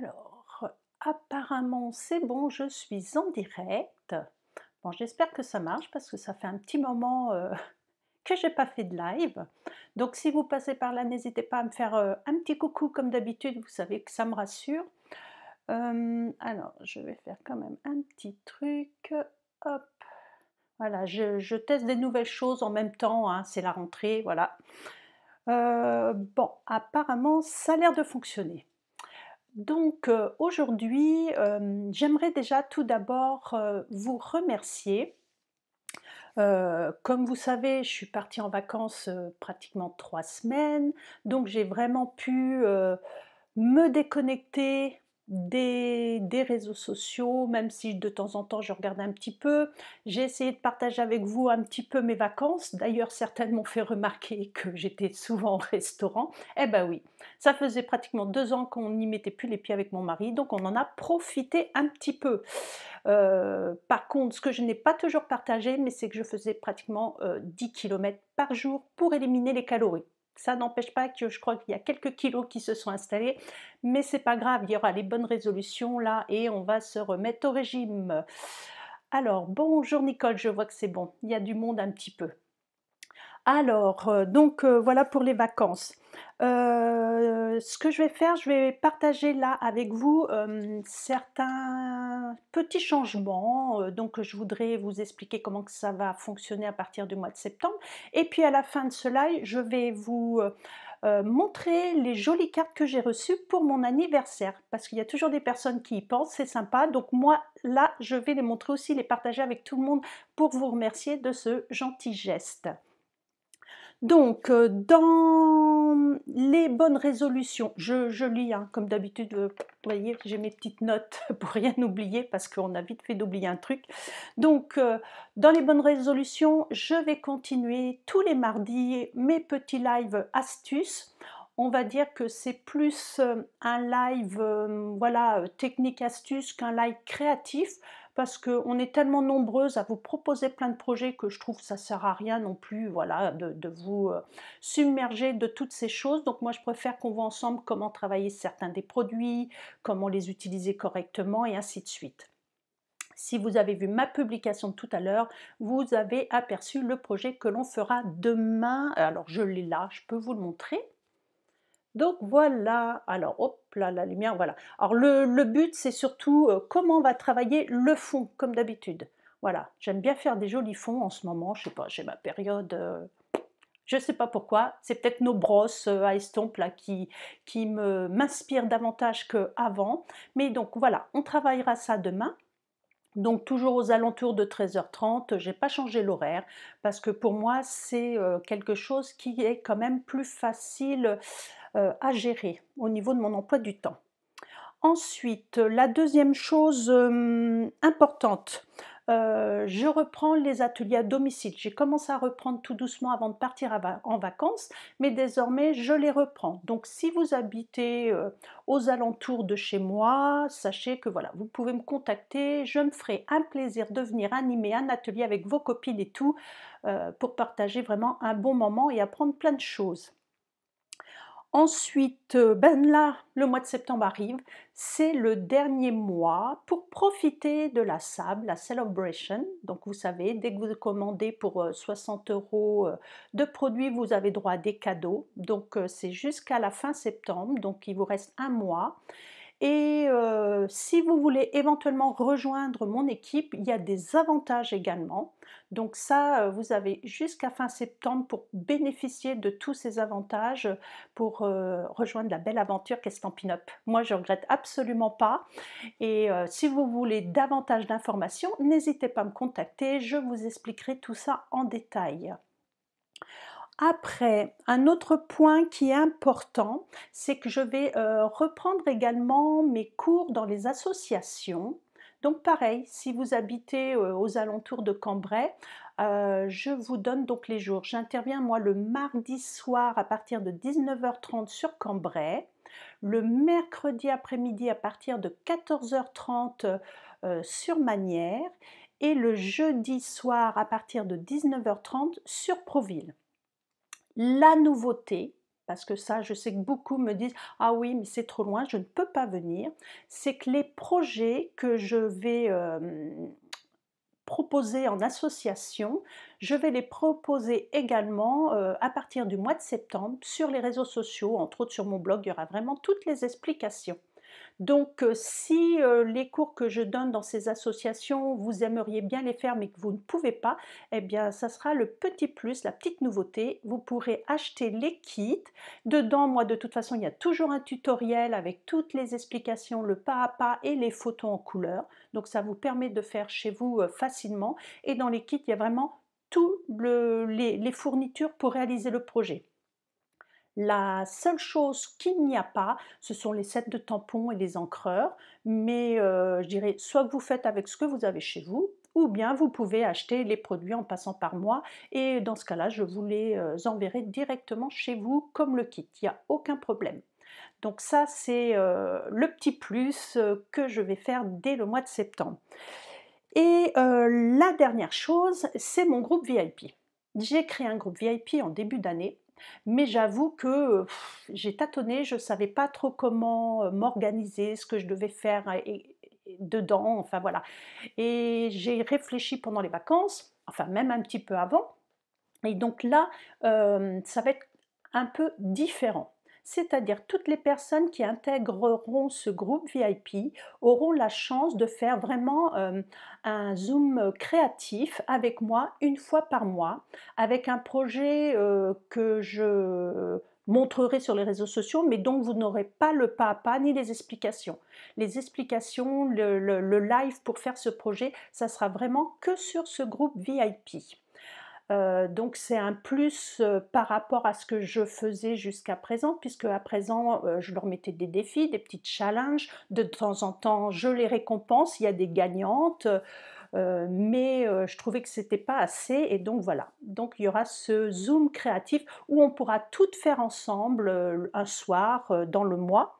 Alors, apparemment, c'est bon, je suis en direct. Bon, j'espère que ça marche parce que ça fait un petit moment que euh, que j'ai pas fait de live. Donc, si vous passez par là, n'hésitez pas à me faire euh, un petit coucou comme d'habitude, vous savez que ça me rassure. Euh, alors, je vais faire quand même un petit truc. Hop. Voilà, je, teste des nouvelles choses en même temps, hein, c'est la rentrée, voilà. bon, apparemment, ça a l'air de fonctionner. Donc euh, aujourd'hui, euh, j'aimerais déjà tout d'abord euh, vous remercier. comme vous savez, je suis partie en vacances pratiquement trois semaines, donc j'ai vraiment pu me déconnecter, des, réseaux sociaux, même si de temps en temps je regarde un petit peu. J'ai essayé de partager avec vous un petit peu mes vacances. D'ailleurs, certaines m'ont fait remarquer que j'étais souvent au restaurant. Eh ben oui, ça faisait pratiquement deux ans qu'on n'y mettait plus les pieds avec mon mari, donc on en a profité un petit peu. Euh, par contre, ce que je n'ai pas toujours partagé, mais c'est que je faisais pratiquement 10 euh, km par jour pour éliminer les calories. Ça n'empêche pas que je crois qu'il y a quelques kilos qui se sont installés, mais c'est pas grave, il y aura les bonnes résolutions là et on va se remettre au régime. Alors, bonjour Nicole, je vois que c'est bon, il y a du monde un petit peu. Alors, euh, donc euh, voilà pour les vacances. Euh, ce que je vais faire, je vais partager là avec vous certains petits changements. donc, je voudrais vous expliquer comment que ça va fonctionner à partir du mois de septembre. Et puis, à la fin de ce live, je vais vous montrer les jolies cartes que j'ai reçues pour mon anniversaire. Parce qu'il y a toujours des personnes qui y pensent, c'est sympa. Donc, moi, là, je vais les montrer aussi, les partager avec tout le monde pour vous remercier de ce gentil geste. Donc, euh, dans les bonnes résolutions, je, lis, hein, comme d'habitude, euh, vous voyez, j'ai mes petites notes pour rien oublier parce qu'on a vite fait d'oublier un truc. Donc, euh, dans les bonnes résolutions, je vais continuer tous les mardis mes petits lives astuces on va dire que c'est plus euh, un live euh, voilà euh, technique astuce qu'un live créatif parce qu'on est tellement nombreuses à vous proposer plein de projets que je trouve que ça sert à rien non plus voilà de, vous submerger de toutes ces choses donc moi je préfère qu'on voit ensemble comment travailler certains des produits comment les utiliser correctement et ainsi de suite si vous avez vu ma publication tout à l'heure, vous avez aperçu le projet que l'on fera demain. Alors je l'ai là, je peux vous le montrer. Donc voilà, alors hop là, la lumière, voilà. Alors le, but, c'est surtout euh, comment on va travailler le fond, comme d'habitude. Voilà, j'aime bien faire des jolis fonds en ce moment, je sais pas, j'ai ma période... Euh, je sais pas pourquoi, c'est peut-être nos brosses euh, à estompe là, qui, qui m'inspirent davantage qu'avant. Mais donc voilà, on travaillera ça demain. Donc toujours aux alentours de 13h30, j'ai pas changé l'horaire parce que pour moi c'est euh, quelque chose qui est quand même plus facile euh, à gérer au niveau de mon emploi du temps. Ensuite, la deuxième chose euh, importante, euh, je reprends les ateliers à domicile. J'ai commencé à reprendre tout doucement avant de partir en vacances, mais désormais je les reprends. Donc si vous habitez euh, aux alentours de chez moi, sachez que voilà, vous pouvez me contacter. Je me ferai un plaisir de venir animer un atelier avec vos copines et tout euh, pour partager vraiment un bon moment et apprendre plein de choses. Ensuite, euh, ben là, le mois de septembre arrive, c'est le dernier mois pour profiter de la SAB, la Celebration. Donc vous savez, dès que vous commandez pour 60 euh, euros euh, de produits, vous avez droit à des cadeaux. Donc c'est jusqu'à la fin septembre, donc il vous reste un mois. Et si vous voulez éventuellement rejoindre mon équipe, il y a des avantages également. Donc ça, vous avez jusqu'à fin septembre pour bénéficier de tous ces avantages pour rejoindre la belle aventure qu'est Up. Moi, je ne regrette absolument pas. Et si vous voulez davantage d'informations, n'hésitez pas à me contacter. Je vous expliquerai tout ça en détail. Après, un autre point qui est important, c'est que je vais euh, reprendre également mes cours dans les associations. Donc pareil, si vous habitez euh, aux alentours de Cambrai, euh, je vous donne donc les jours. J'interviens moi le mardi soir à partir de 19h30 sur Cambrai, le mercredi après-midi à partir de 14h30 sur Manière et le jeudi soir à partir de 19h30 sur Proville la nouveauté, parce que ça, je sais que beaucoup me disent Ah oui, mais c'est trop loin, je ne peux pas venir. C'est que les projets que je vais euh, proposer en association, je vais les proposer également euh, à partir du mois de septembre sur les réseaux sociaux, entre autres sur mon blog, il y aura vraiment toutes les explications. Donc, euh, si euh, les cours que je donne dans ces associations, vous aimeriez bien les faire, mais que vous ne pouvez pas, eh bien, ça sera le petit plus, la petite nouveauté. Vous pourrez acheter les kits. Dedans, moi, de toute façon, il y a toujours un tutoriel avec toutes les explications, le pas à pas et les photos en couleur. Donc, ça vous permet de faire chez vous euh, facilement. Et dans les kits, il y a vraiment toutes les fournitures pour réaliser le projet. La seule chose qu'il n'y a pas, ce sont les sets de tampons et les encreurs, mais euh, je dirais soit que vous faites avec ce que vous avez chez vous, ou bien vous pouvez acheter les produits en passant par moi et dans ce cas-là, je vous les euh, enverrai directement chez vous comme le kit, il n'y a aucun problème. Donc ça, c'est euh, le petit plus que je vais faire dès le mois de septembre. Et la dernière chose, c'est mon groupe VIP. J'ai créé un groupe VIP en début d'année mais j'avoue que euh, j'ai tâtonné, je ne savais pas trop comment euh, m'organiser, ce que je devais faire euh, dedans, enfin voilà. Et j'ai réfléchi pendant les vacances, enfin même un petit peu avant. Et donc là, ça va être un peu différent c'est-à-dire toutes les personnes qui intégreront ce groupe VIP auront la chance de faire vraiment euh, un zoom créatif avec moi une fois par mois, avec un projet euh, que je montrerai sur les réseaux sociaux, mais dont vous n'aurez pas le pas à pas ni les explications. Les explications, le, le live pour faire ce projet, ça sera vraiment que sur ce groupe VIP. Euh, donc c'est un plus euh, par rapport à ce que je faisais jusqu'à présent, puisque à présent euh, je leur mettais des défis, des petits challenges. De temps en temps, je les récompense. Il y a des gagnantes. mais je trouvais que c'était pas assez et donc voilà. Donc il y aura ce zoom créatif où on pourra toutes faire ensemble un soir dans le mois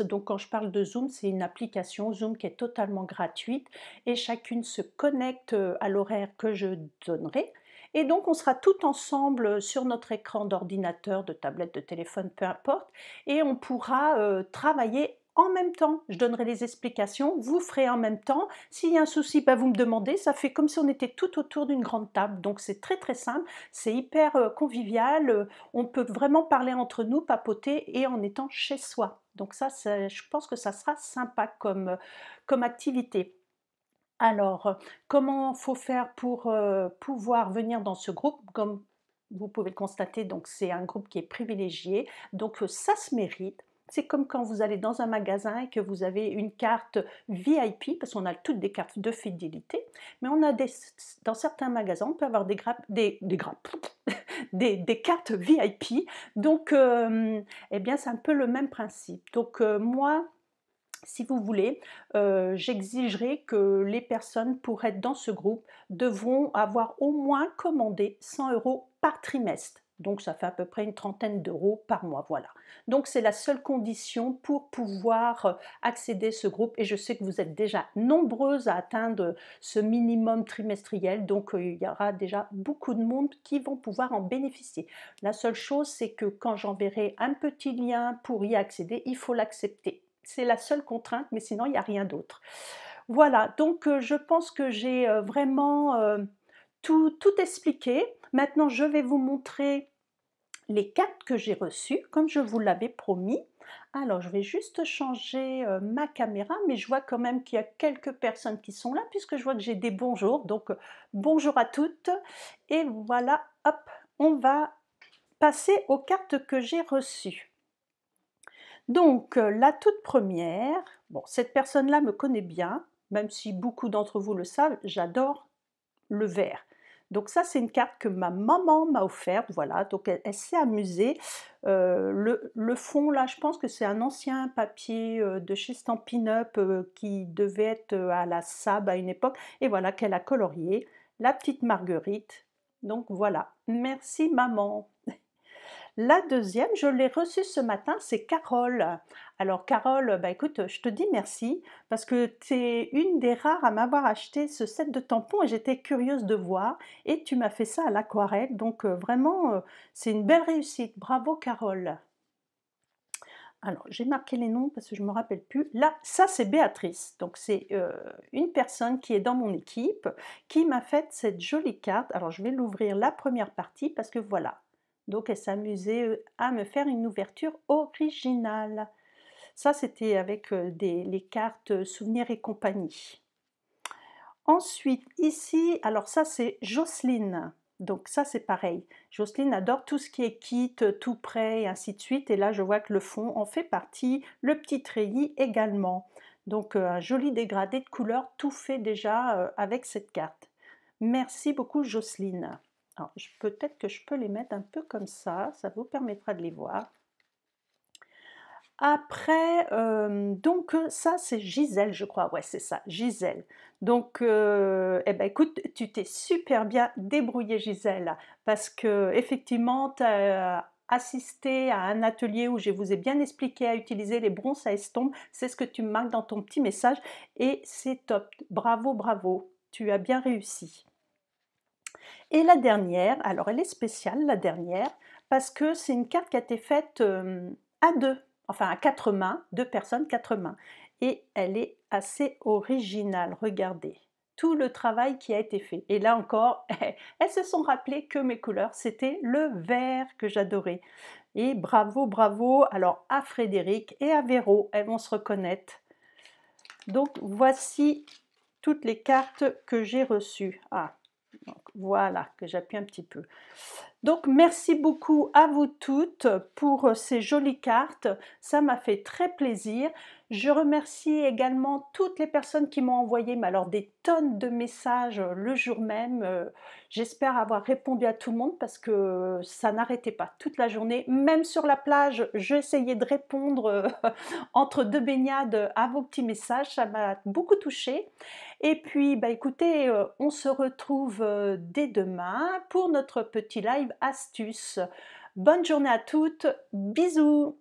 donc quand je parle de Zoom, c'est une application Zoom qui est totalement gratuite et chacune se connecte euh, à l'horaire que je donnerai. Et donc, on sera tout ensemble euh, sur notre écran d'ordinateur, de tablette, de téléphone, peu importe, et on pourra euh, travailler en même temps. Je donnerai les explications, vous ferez en même temps. S'il y a un souci, bah, vous me demandez. Ça fait comme si on était tout autour d'une grande table. Donc c'est très très simple, c'est hyper euh, convivial. Euh, on peut vraiment parler entre nous, papoter et en étant chez soi. Donc ça, je pense que ça sera sympa comme, euh, comme activité. Alors, comment faut faire pour pouvoir venir dans ce groupe Comme vous pouvez le constater, donc c'est un groupe qui est privilégié, donc ça se mérite. C'est comme quand vous allez dans un magasin et que vous avez une carte VIP, parce qu'on a toutes des cartes de fidélité, mais on a des, dans certains magasins, on peut avoir des grappes, des, cartes VIP. Donc, euh, eh bien, c'est un peu le même principe. Donc, euh, moi, si vous voulez, euh, j'exigerai que les personnes pour être dans ce groupe devront avoir au moins commandé 100 euros par trimestre. Donc ça fait à peu près une trentaine d'euros par mois. Voilà. Donc c'est la seule condition pour pouvoir euh, accéder à ce groupe. Et je sais que vous êtes déjà nombreuses à atteindre ce minimum trimestriel. Donc euh, il y aura déjà beaucoup de monde qui vont pouvoir en bénéficier. La seule chose, c'est que quand j'enverrai un petit lien pour y accéder, il faut l'accepter. C'est la seule contrainte, mais sinon il n'y a rien d'autre. Voilà, donc euh, je pense que j'ai vraiment tout, expliqué. Maintenant, je vais vous montrer les cartes que j'ai reçues, comme je vous l'avais promis. Alors, je vais juste changer euh, ma caméra, mais je vois quand même qu'il y a quelques personnes qui sont là, puisque je vois que j'ai des bonjours. Donc, euh, bonjour à toutes. Et voilà, hop, on va passer aux cartes que j'ai reçues. Donc, euh, la toute première, bon, cette personne-là me connaît bien, même si beaucoup d'entre vous le savent, j'adore le vert. Donc ça, c'est une carte que ma maman m'a offerte, voilà, donc elle, s'est amusée. Euh, le, fond, là, je pense que c'est un ancien papier euh, de chez Stampin' Up euh, qui devait être à la Sab à une époque, et voilà qu'elle a colorié la petite marguerite. Donc voilà, merci maman la deuxième, je l'ai reçue ce matin, c'est Carole. Alors Carole, bah écoute, je te dis merci parce que tu es une des rares à m'avoir acheté ce set de tampons et j'étais curieuse de voir et tu m'as fait ça à l'aquarelle. Donc euh, vraiment, euh, c'est une belle réussite. Bravo Carole. Alors, j'ai marqué les noms parce que je ne me rappelle plus. Là, ça, c'est Béatrice. Donc, c'est euh, une personne qui est dans mon équipe qui m'a fait cette jolie carte. Alors, je vais l'ouvrir la première partie parce que voilà, donc elle s'amusait euh, à me faire une ouverture originale. Ça, c'était avec euh, des, les cartes euh, souvenirs et compagnie. Ensuite, ici, alors ça, c'est Jocelyne. Donc ça, c'est pareil. Jocelyne adore tout ce qui est kit, tout prêt, et ainsi de suite. Et là, je vois que le fond en fait partie, le petit treillis également. Donc un joli dégradé de couleurs, tout fait déjà avec cette carte. Merci beaucoup, Jocelyne peut-être que je peux les mettre un peu comme ça, ça vous permettra de les voir. Après, euh, donc euh, ça c'est Gisèle, je crois. Ouais, c'est ça, Gisèle. Donc, euh, eh ben, écoute, tu t'es super bien débrouillée, Gisèle, parce que effectivement, tu as assisté à un atelier où je vous ai bien expliqué à utiliser les bronzes à estompe. C'est ce que tu me marques dans ton petit message et c'est top. Bravo, bravo. Tu as bien réussi. Et la dernière, alors elle est spéciale, la dernière, parce que c'est une carte qui a été faite euh, à deux, enfin à quatre mains, deux personnes, quatre mains. Et elle est assez originale, regardez tout le travail qui a été fait. Et là encore, elles se sont rappelées que mes couleurs, c'était le vert que j'adorais. Et bravo, bravo, alors à Frédéric et à Véro, elles vont se reconnaître. Donc voici toutes les cartes que j'ai reçues. Ah, voilà, que j'appuie un petit peu. Donc merci beaucoup à vous toutes pour euh, ces jolies cartes. Ça m'a fait très plaisir. Je remercie également toutes les personnes qui m'ont envoyé mais alors des tonnes de messages euh, le jour même. Euh, j'espère avoir répondu à tout le monde parce que ça n'arrêtait pas toute la journée. Même sur la plage, j'essayais de répondre entre deux baignades à vos petits messages. Ça m'a beaucoup touchée. Et puis, bah, écoutez, euh, on se retrouve euh, dès demain pour notre petit live astuce. Bonne journée à toutes, bisous